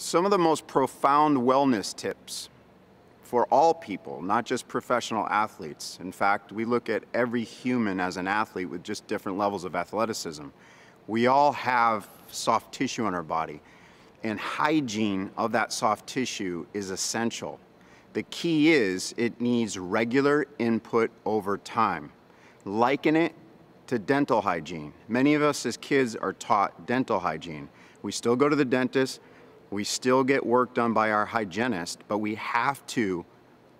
some of the most profound wellness tips for all people, not just professional athletes. In fact, we look at every human as an athlete with just different levels of athleticism. We all have soft tissue in our body, and hygiene of that soft tissue is essential. The key is it needs regular input over time. Liken it to dental hygiene. Many of us as kids are taught dental hygiene. We still go to the dentist, we still get work done by our hygienist, but we have to,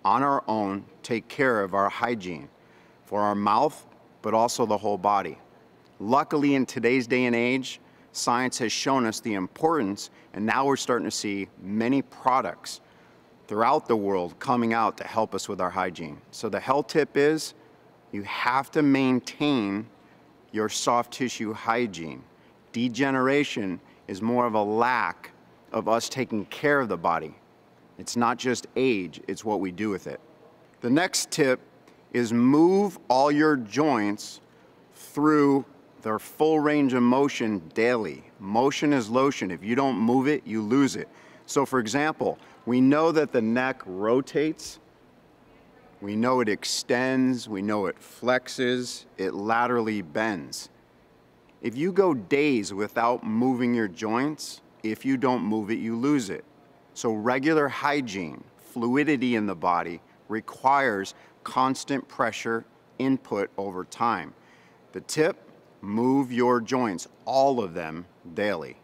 on our own, take care of our hygiene for our mouth, but also the whole body. Luckily, in today's day and age, science has shown us the importance, and now we're starting to see many products throughout the world coming out to help us with our hygiene. So the health tip is you have to maintain your soft tissue hygiene. Degeneration is more of a lack of us taking care of the body. It's not just age, it's what we do with it. The next tip is move all your joints through their full range of motion daily. Motion is lotion. If you don't move it, you lose it. So for example, we know that the neck rotates. We know it extends. We know it flexes. It laterally bends. If you go days without moving your joints, if you don't move it, you lose it. So regular hygiene, fluidity in the body, requires constant pressure input over time. The tip, move your joints, all of them, daily.